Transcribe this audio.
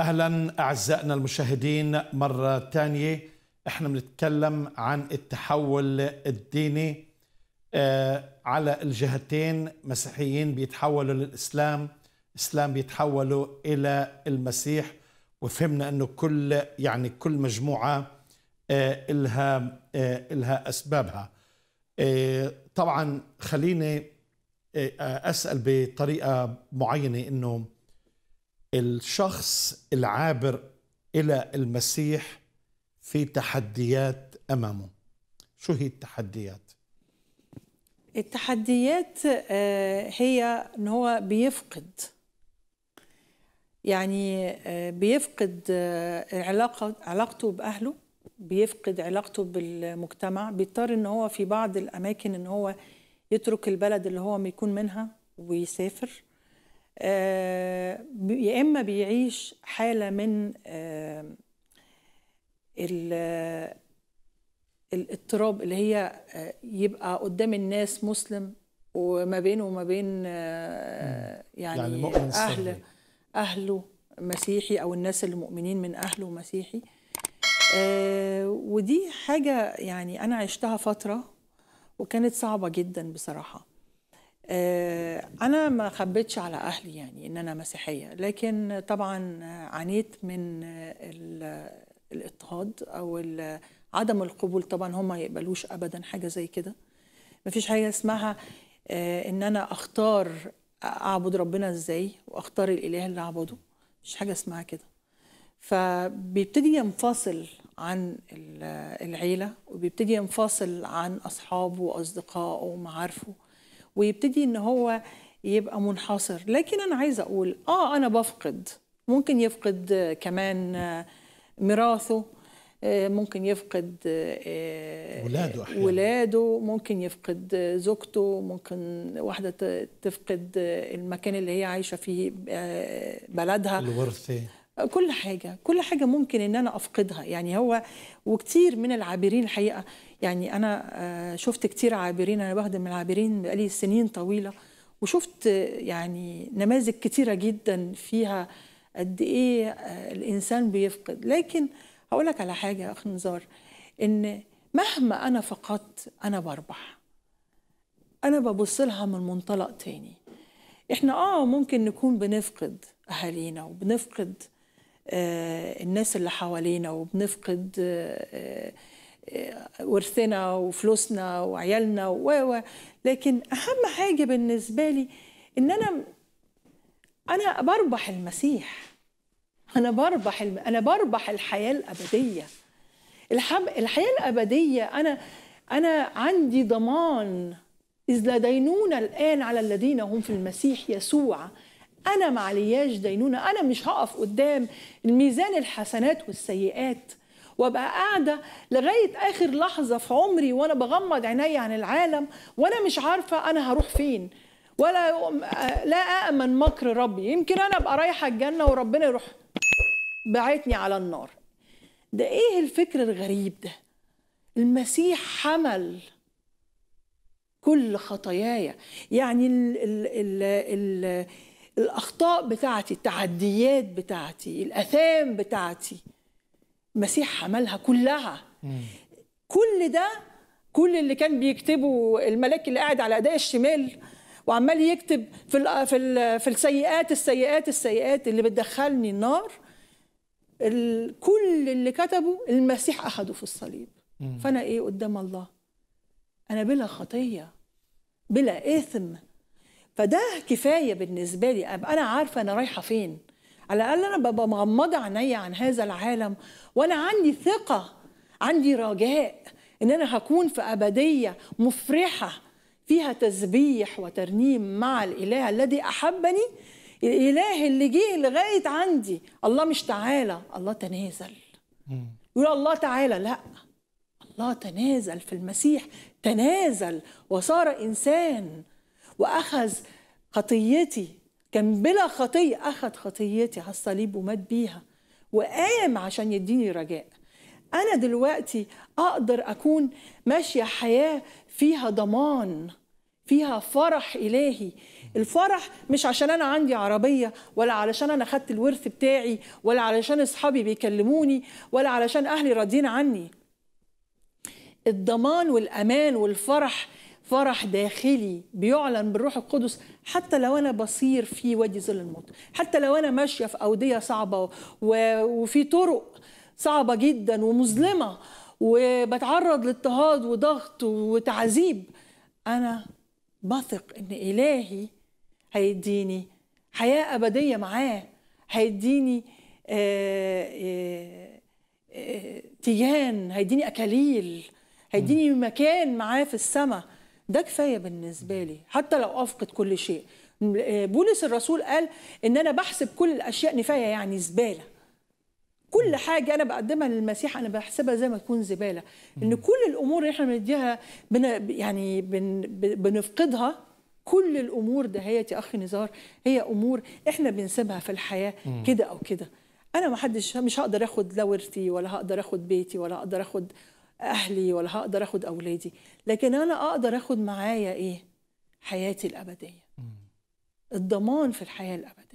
اهلا اعزائنا المشاهدين مره ثانيه احنا بنتكلم عن التحول الديني آه، على الجهتين مسيحيين بيتحولوا للاسلام اسلام بيتحولوا الى المسيح وفهمنا انه كل يعني كل مجموعه آه، الها آه، الها اسبابها طبعا خليني اسال بطريقه معينه انه الشخص العابر الى المسيح في تحديات امامه شو هي التحديات التحديات آه، هي ان هو بيفقد يعني آه، بيفقد آه، علاقه علاقته باهله بيفقد علاقته بالمجتمع بيضطر ان هو في بعض الاماكن ان هو يترك البلد اللي هو بيكون منها ويسافر آه، يا اما بيعيش حاله من آه، الاضطراب اللي هي آه، يبقى قدام الناس مسلم وما بينه وما بين يعني, يعني مؤمن اهل اهله مسيحي او الناس اللي مؤمنين من اهله مسيحي ودي حاجه يعني انا عشتها فتره وكانت صعبه جدا بصراحه آه، أنا ما خبيتش على أهلي يعني إن أنا مسيحية لكن طبعا عانيت من الاضطهاد أو عدم القبول طبعا هم ما يقبلوش أبدا حاجة زي كده مفيش حاجة اسمها آه، إن أنا أختار أعبد ربنا إزاي وأختار الإله اللي أعبده مفيش حاجة اسمها كده فبيبتدي ينفصل عن العيلة وبيبتدي ينفصل عن أصحابه وأصدقائه ومعارفه ويبتدي ان هو يبقى منحصر لكن انا عايزه اقول اه انا بفقد ممكن يفقد آه، كمان آه، ميراثه آه، ممكن يفقد ولاده أحيانا. ولاده ممكن يفقد زوجته ممكن واحده تفقد المكان اللي هي عايشه فيه بلدها الورثه كل حاجة كل حاجة ممكن إن أنا أفقدها يعني هو وكتير من العابرين الحقيقة يعني أنا آه، شفت كتير عابرين أنا بخدم من العابرين بقالي سنين طويلة وشفت يعني نماذج كتيرة جدا فيها قد إيه آه، الإنسان بيفقد لكن هقول لك على حاجة يا أخ نزار إن مهما أنا فقدت أنا بربح أنا ببص لها من منطلق تاني إحنا آه ممكن نكون بنفقد أهالينا وبنفقد آه، الناس اللي حوالينا وبنفقد آه، آه، ورثنا وفلوسنا وعيالنا و لكن اهم حاجه بالنسبه لي ان انا انا بربح المسيح انا بربح الم... انا بربح الحياه الابديه الح... الحياه الابديه انا انا عندي ضمان اذ لدينونا الان على الذين هم في المسيح يسوع انا ما علياش دينونه انا مش هقف قدام الميزان الحسنات والسيئات وابقى قاعده لغايه اخر لحظه في عمري وانا بغمض عيني عن العالم وانا مش عارفه انا هروح فين ولا لا أأمن مكر ربي يمكن أنا أبقى رايحة الجنة وربنا يروح بعتني على النار ده إيه الفكر الغريب ده المسيح حمل كل خطاياي يعني ال ال ال ال الاخطاء بتاعتي التعديات بتاعتي الاثام بتاعتي المسيح حملها كلها كل ده كل اللي كان بيكتبه الملاك اللي قاعد على أداء الشمال وعمال يكتب في في في السيئات السيئات السيئات اللي بتدخلني النار كل اللي كتبه المسيح اخده في الصليب فانا ايه قدام الله انا بلا خطيه بلا اثم فده كفايه بالنسبه لي ابقى انا عارفه انا رايحه فين على الاقل انا ببقى مغمضه عيني عن هذا العالم وانا عندي ثقه عندي رجاء ان انا هكون في ابديه مفرحه فيها تسبيح وترنيم مع الاله الذي احبني الاله اللي جه لغايه عندي الله مش تعالى الله تنازل يقول الله تعالى لا الله تنازل في المسيح تنازل وصار انسان واخذ خطيتي كان بلا خطيه اخذ خطيتي على الصليب ومات بيها وقام عشان يديني رجاء انا دلوقتي اقدر اكون ماشيه حياه فيها ضمان فيها فرح الهي الفرح مش عشان انا عندي عربيه ولا علشان انا خدت الورث بتاعي ولا علشان اصحابي بيكلموني ولا علشان اهلي راضيين عني الضمان والامان والفرح فرح داخلي بيعلن بالروح القدس حتى لو انا بصير في وادي ظل الموت حتى لو انا ماشيه في اوديه صعبه وفي طرق صعبه جدا ومظلمه وبتعرض لاضطهاد وضغط وتعذيب انا بثق ان الهي هيديني حياه ابديه معاه هيديني آه، آه، آه، تيجان هيديني اكاليل هيديني مكان معاه في السماء ده كفايه بالنسبه لي حتى لو افقد كل شيء آه، بولس الرسول قال ان انا بحسب كل الاشياء نفايه يعني زباله كل حاجه انا بقدمها للمسيح انا بحسبها زي ما تكون زباله ان كل الامور اللي احنا بنديها بن يعني بن بنفقدها كل الامور دهيت يا اخي نزار هي امور احنا بنسيبها في الحياه كده او كده انا ما حدش مش هقدر اخد لا ورثي ولا هقدر اخد بيتي ولا هقدر اخد اهلي ولا هقدر اخد اولادي لكن انا اقدر اخد معايا ايه حياتي الابديه الضمان في الحياه الابديه